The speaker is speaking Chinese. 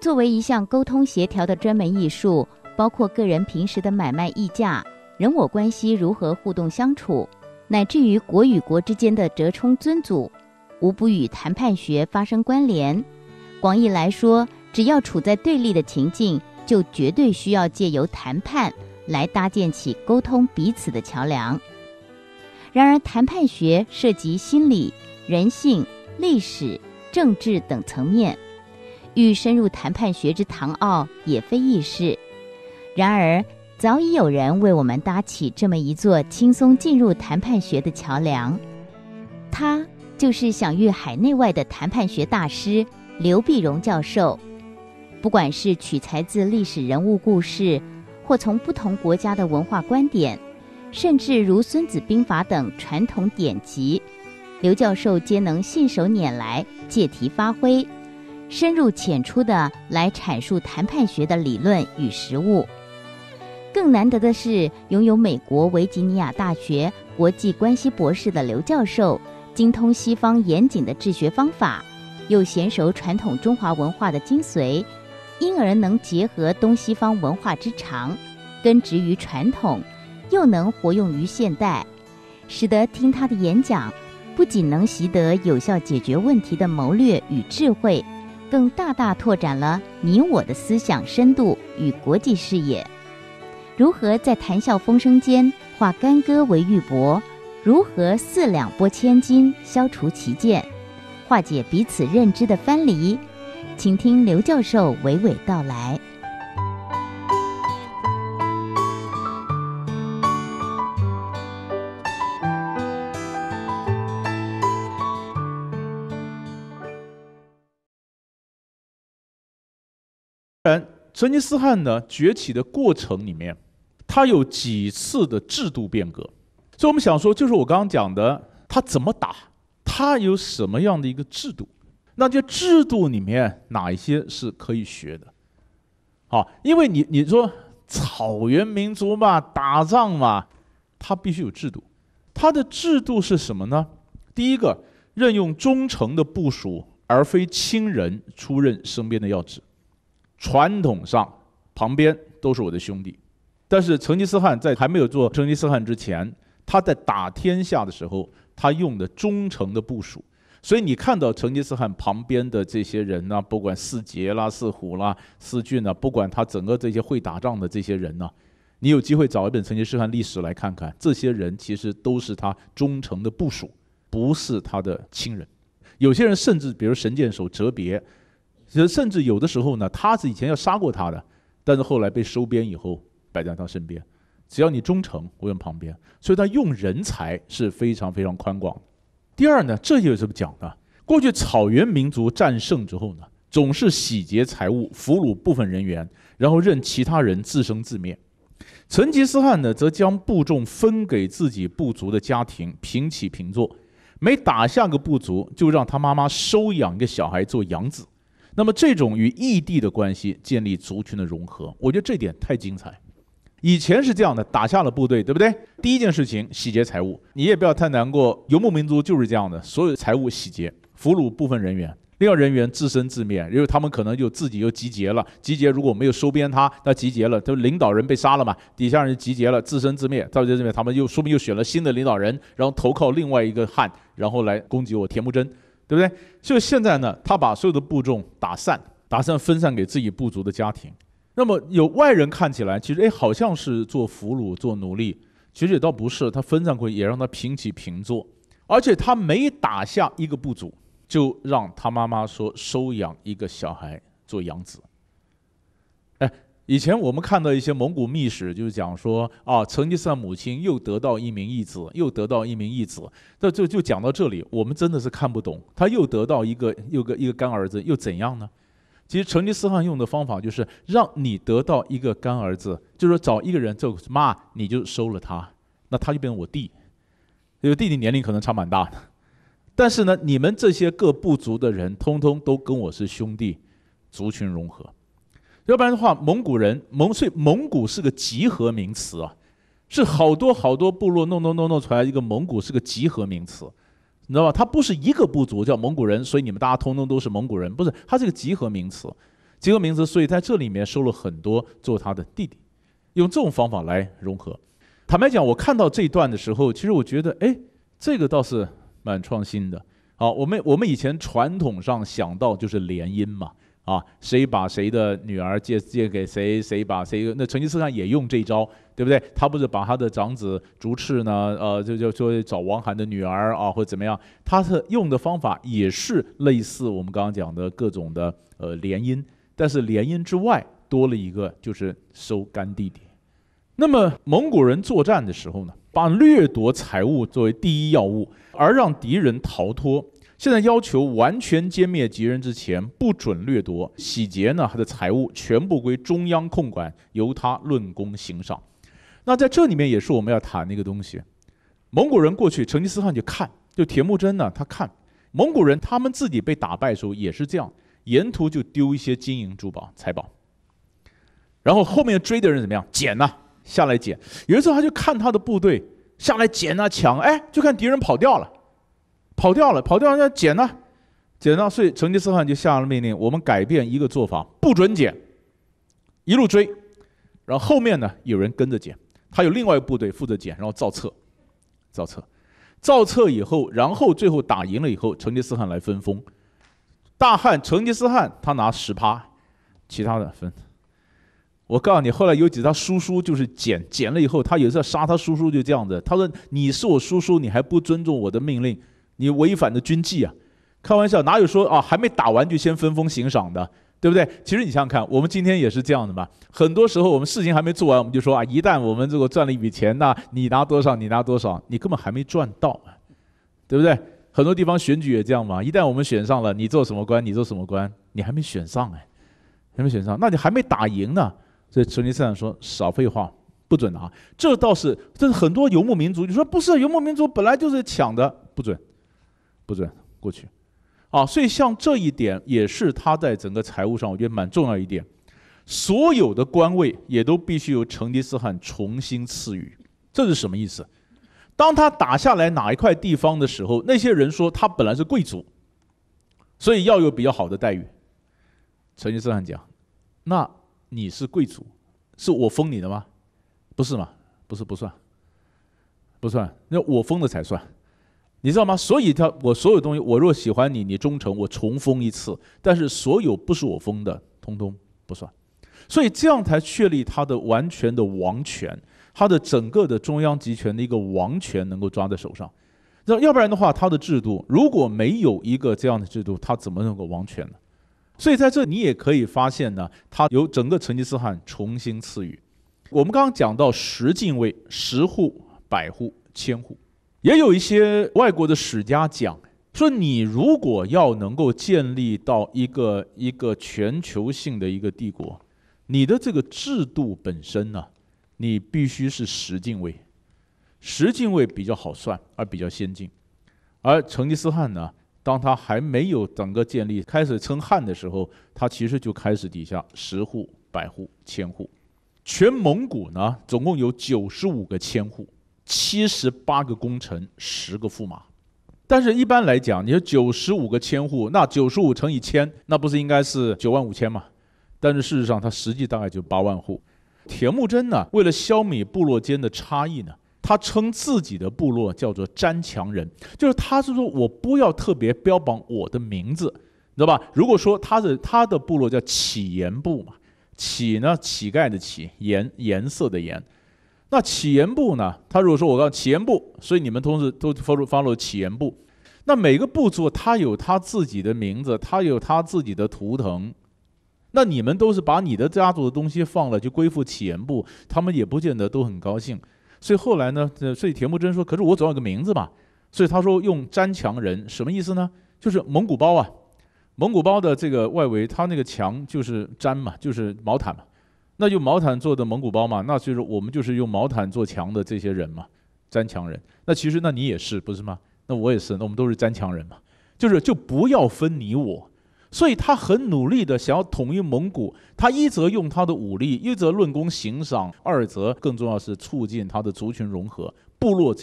作为一项沟通协调的专门艺术，包括个人平时的买卖议价、人我关系如何互动相处，乃至于国与国之间的折冲尊祖，无不与谈判学发生关联。广义来说，只要处在对立的情境，就绝对需要借由谈判来搭建起沟通彼此的桥梁。然而，谈判学涉及心理、人性、历史、政治等层面。欲深入谈判学之唐奥，也非易事。然而，早已有人为我们搭起这么一座轻松进入谈判学的桥梁，他就是享誉海内外的谈判学大师刘碧荣教授。不管是取材自历史人物故事，或从不同国家的文化观点，甚至如《孙子兵法》等传统典籍，刘教授皆能信手拈来，借题发挥。深入浅出地来阐述谈判学的理论与实务，更难得的是，拥有美国维吉尼亚大学国际关系博士的刘教授，精通西方严谨的治学方法，又娴熟传统中华文化的精髓，因而能结合东西方文化之长，根植于传统，又能活用于现代，使得听他的演讲，不仅能习得有效解决问题的谋略与智慧。更大大拓展了你我的思想深度与国际视野。如何在谈笑风生间化干戈为玉帛？如何四两拨千斤消除歧见，化解彼此认知的藩篱？请听刘教授娓娓道来。成吉思汗呢崛起的过程里面，他有几次的制度变革，所以我们想说，就是我刚刚讲的，他怎么打，他有什么样的一个制度？那这制度里面哪一些是可以学的？好，因为你你说草原民族嘛，打仗嘛，他必须有制度，他的制度是什么呢？第一个，任用忠诚的部署，而非亲人出任身边的要职。传统上，旁边都是我的兄弟。但是成吉思汗在还没有做成吉思汗之前，他在打天下的时候，他用的忠诚的部署。所以你看到成吉思汗旁边的这些人呢，不管四杰啦、四虎啦、四俊啊，不管他整个这些会打仗的这些人呢，你有机会找一本《成吉思汗历史》来看看，这些人其实都是他忠诚的部署，不是他的亲人。有些人甚至，比如神箭手哲别。甚至有的时候呢，他是以前要杀过他的，但是后来被收编以后，摆在他身边。只要你忠诚，我用旁边。所以他用人才是非常非常宽广。第二呢，这就是么讲的，过去草原民族战胜之后呢，总是洗劫财物，俘虏部分人员，然后任其他人自生自灭。成吉思汗呢，则将部众分给自己部族的家庭，平起平坐。每打下个部族，就让他妈妈收养一个小孩做养子。那么这种与异地的关系建立族群的融合，我觉得这点太精彩。以前是这样的，打下了部队，对不对？第一件事情，洗劫财物。你也不要太难过，游牧民族就是这样的，所有财物洗劫，俘虏部分人员，另外人员自生自灭，因为他们可能就自己又集结了。集结如果没有收编他，那集结了，就领导人被杀了嘛，底下人集结了，自生自灭。到这边他们又说明又选了新的领导人，然后投靠另外一个汉，然后来攻击我铁木真。对不对？就现在呢，他把所有的部众打散，打散分散给自己部族的家庭。那么有外人看起来，其实哎，好像是做俘虏、做奴隶，其实也倒不是，他分散过，也让他平起平坐。而且他每打下一个部族，就让他妈妈说收养一个小孩做养子。哎。以前我们看到一些蒙古秘史，就是讲说啊，成吉思汗母亲又得到一名义子，又得到一名义子，这就就讲到这里，我们真的是看不懂，他又得到一个又个一个干儿子，又怎样呢？其实成吉思汗用的方法就是让你得到一个干儿子，就是找一个人，就妈你就收了他，那他就变成我弟，因为弟弟年龄可能差蛮大的，但是呢，你们这些各部族的人，通通都跟我是兄弟，族群融合。要不然的话，蒙古人，蒙所以蒙古是个集合名词啊，是好多好多部落弄弄弄弄出来一个蒙古是个集合名词，你知道吧？它不是一个部族叫蒙古人，所以你们大家通通都是蒙古人，不是？它是个集合名词，集合名词，所以在这里面收了很多做他的弟弟，用这种方法来融合。坦白讲，我看到这一段的时候，其实我觉得，哎，这个倒是蛮创新的。好，我们我们以前传统上想到就是联姻嘛。啊，谁把谁的女儿借借给谁？谁把谁？那成吉思汗也用这招，对不对？他不是把他的长子竹赤呢？呃，就就说找王涵的女儿啊，或者怎么样？他是用的方法也是类似我们刚刚讲的各种的呃联姻，但是联姻之外多了一个就是收干弟弟。那么蒙古人作战的时候呢，把掠夺财物作为第一要务，而让敌人逃脱。现在要求完全歼灭敌人之前，不准掠夺洗劫呢，他的财物全部归中央控管，由他论功行赏。那在这里面也是我们要谈的一个东西。蒙古人过去，成吉思汗就看，就铁木真呢，他看蒙古人他们自己被打败的时候也是这样，沿途就丢一些金银珠宝财宝，然后后面追的人怎么样捡呢？下来捡，有一次他就看他的部队下来捡啊抢，哎，就看敌人跑掉了。跑掉了，跑掉了。那捡呢？捡呢？所以成吉思汗就下了命令：我们改变一个做法，不准捡，一路追。然后后面呢，有人跟着捡。他有另外一部队负责捡，然后造册，造册，造册以后，然后最后打赢了以后，成吉思汗来分封。大汉成吉思汗他拿十趴，其他的分。我告诉你，后来有几他叔叔就是捡，捡了以后，他有时候杀他叔叔就这样子。他说：“你是我叔叔，你还不尊重我的命令？”你违反的军纪啊！开玩笑，哪有说啊还没打完就先分封行赏的，对不对？其实你想想看，我们今天也是这样的嘛。很多时候我们事情还没做完，我们就说啊，一旦我们这个赚了一笔钱那你拿多少你拿多少，你根本还没赚到，对不对？很多地方选举也这样嘛。一旦我们选上了，你做什么官你做什么官，你还没选上哎，还没选上，那你还没打赢呢。所以成吉思汗说少废话，不准拿。这倒是，这是很多游牧民族。你说不是游牧民族，本来就是抢的，不准。不准过去，啊！所以像这一点也是他在整个财务上，我觉得蛮重要一点。所有的官位也都必须由成吉思汗重新赐予。这是什么意思？当他打下来哪一块地方的时候，那些人说他本来是贵族，所以要有比较好的待遇。成吉思汗讲：“那你是贵族，是我封你的吗？不是吗？不是不算，不算。那我封的才算。”你知道吗？所以他我所有东西，我若喜欢你，你忠诚，我重封一次。但是所有不是我封的，通通不算。所以这样才确立他的完全的王权，他的整个的中央集权的一个王权能够抓在手上。那要不然的话，他的制度如果没有一个这样的制度，他怎么能够王权呢？所以在这你也可以发现呢，他由整个成吉思汗重新赐予。我们刚刚讲到十进位，十户、百户、千户。也有一些外国的史家讲说，你如果要能够建立到一个一个全球性的一个帝国，你的这个制度本身呢，你必须是十进位，十进位比较好算而比较先进。而成吉思汗呢，当他还没有整个建立开始称汉的时候，他其实就开始底下十户、百户、千户，全蒙古呢总共有九十五个千户。七十八个功臣，十个驸马，但是一般来讲，你说九十五个千户，那九十五乘以千，那不是应该是九万五千吗？但是事实上，它实际大概就八万户。铁木真呢，为了消弭部落间的差异呢，他称自己的部落叫做詹墙人，就是他是说我不要特别标榜我的名字，知道吧？如果说他的他的部落叫乞颜部嘛，乞呢乞丐的乞，颜颜色的颜。那起源部呢？他如果说我告起源部，所以你们同时都 l 入 o 入起源部。那每个部族他有他自己的名字，他有他自己的图腾。那你们都是把你的家族的东西放了，就归附起源部，他们也不见得都很高兴。所以后来呢，所以田木真说：“可是我总要个名字嘛。”所以他说用粘墙人什么意思呢？就是蒙古包啊，蒙古包的这个外围，它那个墙就是粘嘛，就是毛毯嘛。那就毛毯做的蒙古包嘛，那就是我们就是用毛毯做墙的这些人嘛，粘墙人。那其实那你也是不是吗？那我也是，那我们都是粘墙人嘛。就是就不要分你我，所以他很努力的想要统一蒙古。他一则用他的武力，一则论功行赏，二则更重要是促进他的族群融合、部落。